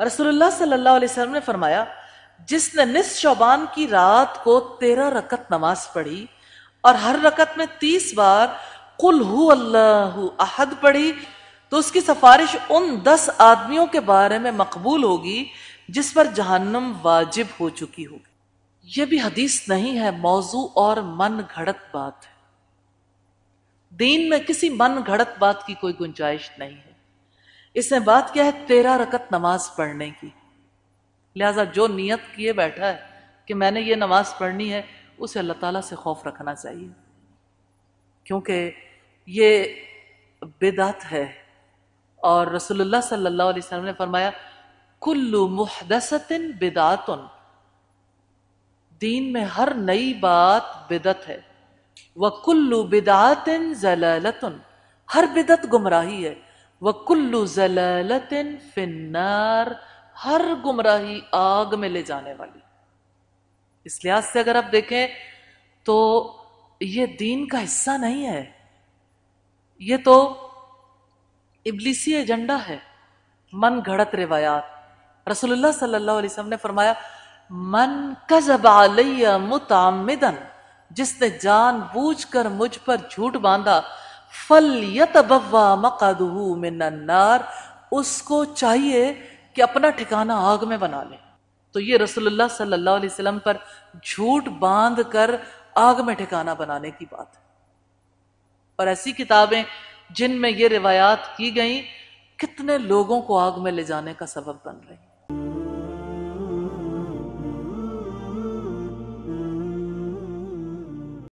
रसोल्ला सल्लल्लाहु अलैहि वसल्लम ने फरमाया जिसने निस शोबान की रात को तेरह रकत नमाज पढ़ी और हर रकत में तीस बार कुल हु अहद पढ़ी तो उसकी सिफारिश उन दस आदमियों के बारे में मकबूल होगी जिस पर जहन्नम वाजिब हो चुकी होगी यह भी हदीस नहीं है मौजू और मन घड़त बात है दीन में किसी मन घड़त बात की कोई गुंजाइश नहीं है इसमें बात क्या है तेरह रकत नमाज पढ़ने की लिहाजा जो नीयत किए बैठा है कि मैंने ये नमाज पढ़नी है उसे अल्लाह ताला से खौफ रखना चाहिए क्योंकि ये बेदात है और रसोल्ला सल्ला वसल्लम ने फरमाया कुल्लु मुहदसतिन बेदातन दीन में हर नई बात बिदत है वह कुल्लु बिदातिन जलालतन हर बिदत गुमराही है वकुल्लु जलालतिन फिन्नार हर गुमराही आग में ले जाने वाली इस लिहाज से अगर आप देखें तो ये दीन का हिस्सा नहीं है ये तो इबलीसी एजेंडा है मन घड़त रिवायात रसोल्ला सल्लल्लाहु अलैहि वसल्लम ने फरमाया मन कजब मुतामिदन जिसने जान बूझ कर मुझ पर झूठ बांधा फल यतबवा में नन्नार उसको चाहिए कि अपना ठिकाना आग में बना ले तो ये रसोल्ला सल्लल्लाहु अलैहि वसल्लम पर झूठ बांध कर आग में ठिकाना बनाने की बात है और ऐसी किताबें जिनमें ये रिवायात की गई कितने लोगों को आग में ले जाने का सबब बन रही